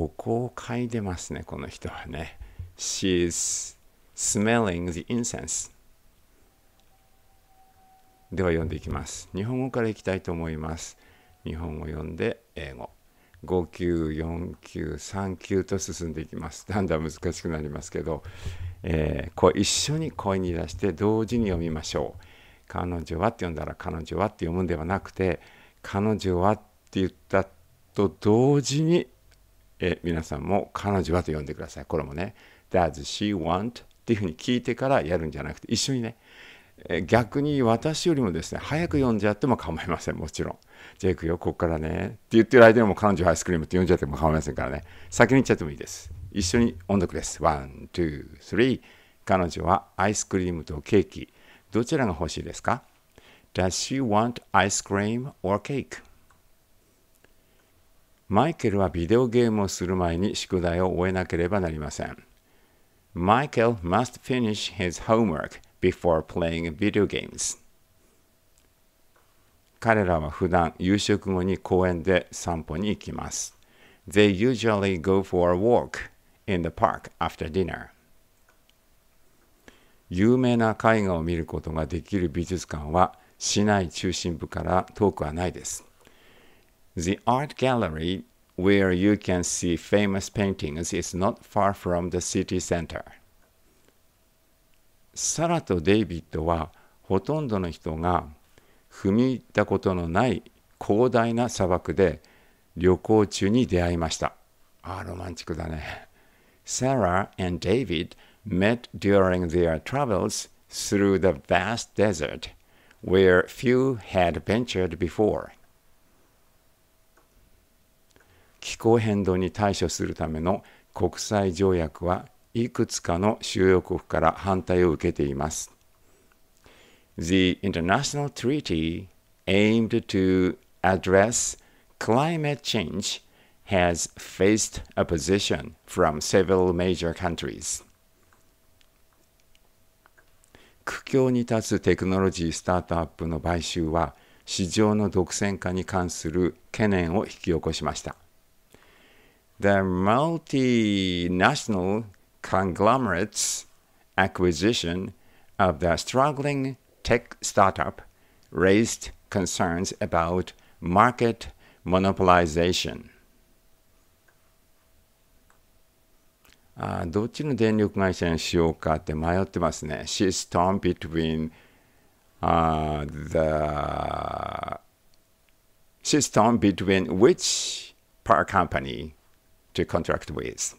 お香を嗅いでますね、この人はね。She's smelling the incense. では読んでいきます。日本語からいきたいと思います。日本語読んで英語。594939と進んでいきます。だんだん難しくなりますけど、えー、こう一緒に声に出して同時に読みましょう。彼女はって読んだら彼女はって読むんではなくて彼女はって言ったと同時にえ皆さんも彼女はと呼んでください。これもね、Does she want? っていうふうに聞いてからやるんじゃなくて、一緒にね、え逆に私よりもですね、早く読んじゃっても構いません、もちろん。じゃあ行くよ、こっからね。って言ってる間にも彼女はアイスクリームって呼んじゃっても構いませんからね。先に言っちゃってもいいです。一緒に音読です。ワン、ツー、スリー。彼女はアイスクリームとケーキ。どちらが欲しいですか ?Does she want ice cream or cake? マイケルはビデオゲームをする前に宿題を終えなければなりません。彼らは普段夕食後に公園で散歩に行きます。有名な絵画を見ることができる美術館は市内中心部から遠くはないです。The art gallery where you can see famous paintings is not far from the city center. Ah, Sarah and David met during their travels through the vast desert where few had ventured before. 気候変動に対処するための国際条約はいくつかの主要国から反対を受けています。The international treaty aimed to address climate change has faced opposition from several major countries. 苦境に立つテクノロジースタートアップの買収は市場の独占化に関する懸念を引き起こしました。the multinational conglomerate's acquisition of the struggling tech startup raised concerns about market monopolization. あどっちの電力会社にしようかって迷ってますね。She's torn between、uh, the she's torn between which power company to contract with.